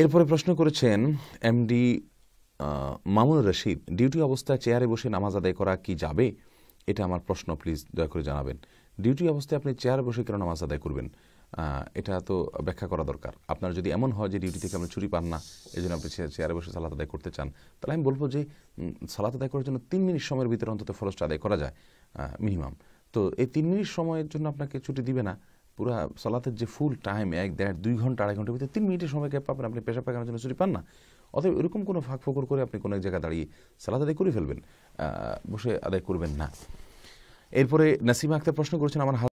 এরপরে প্রশ্ন করেছেন এমডি মামুন রশিদ ডিউটি অবস্থায় চেয়ারে বসে নামাজ আদায় করা কি যাবে এটা আমার প্রশ্ন প্লিজ দয়া করে জানাবেন ডিউটি অবস্থায় আপনি চেয়ারে বসে কেন নামাজ আদায় করবেন এটা তো ব্যাখ্যা করা দরকার আপনার যদি এমন হয় যে ডিউটি থেকে আপনি ছুটি পান না এই জন্য আপনি চেয়ারে বসে সালাত আদায় করতে চান তাহলে আমি বলবো যে সালাত আদায় করার জন্য তিন মিনিট সময়ের ভিতরে অন্তত ফরজটা আদায় করা যায় মিনিমাম তো এই তিন মিনিট সময়ের জন্য আপনাকে ছুটি দিবে না পুরো সলাতের যে ফুল টাইম এক দেড় দুই ঘন্টা আড়াই ঘন্টার ভিতরে তিন মিনিটের সময় গ্যাপ পাবেন আপনি পেশা পাকানোর জন্য ছুটি পান না অথবা এরকম কোনো ফাঁক ফোকর করে আপনি কোনো এক জায়গায় দাঁড়িয়ে সালাদ আদায় করে ফেলবেন বসে আদায় করবেন না এরপরে নাসিমা আক্তার প্রশ্ন করেছেন আমার